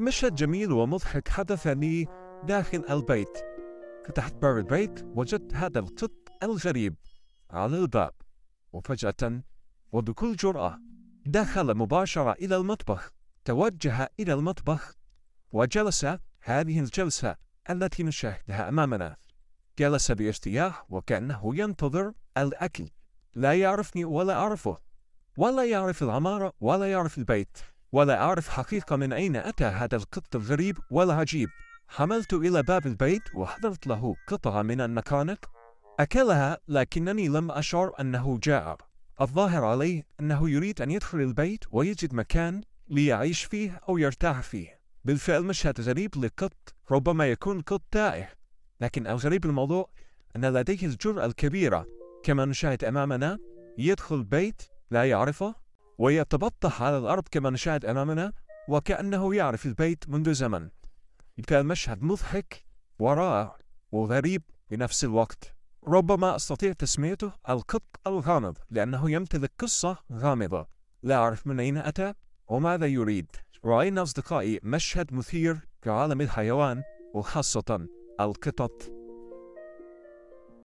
مشهد جميل ومضحك حدث لي داخل البيت فتحت باب البيت وجدت هذا القط الغريب على الباب وفجأة وبكل جرأة دخل مباشرة إلى المطبخ توجه إلى المطبخ وجلس هذه الجلسة التي نشاهدها أمامنا جلس بارتياح وكأنه ينتظر الأكل لا يعرفني ولا أعرفه ولا يعرف العمارة ولا يعرف البيت ولا أعرف حقيقة من أين أتى هذا القط الغريب والعجيب حملت إلى باب البيت وحضرت له قطعة من النقانق أكلها لكنني لم أشعر أنه جاع الظاهر عليه أنه يريد أن يدخل البيت ويجد مكان ليعيش فيه أو يرتاح فيه بالفعل مشهد غريب لقط ربما يكون قط تائه لكن الغريب الموضوع أن لديه الجرأة الكبيرة كما نشاهد أمامنا يدخل بيت لا يعرفه ويتبطح على الأرض كما نشاهد أمامنا وكأنه يعرف البيت منذ زمن كان مشهد مضحك ورائع وغريب بنفس الوقت ربما أستطيع تسميته القط الغامض لأنه يمتلك قصة غامضة لا أعرف من أين أتى وماذا يريد رأينا أصدقائي مشهد مثير في عالم الحيوان وخاصة القطط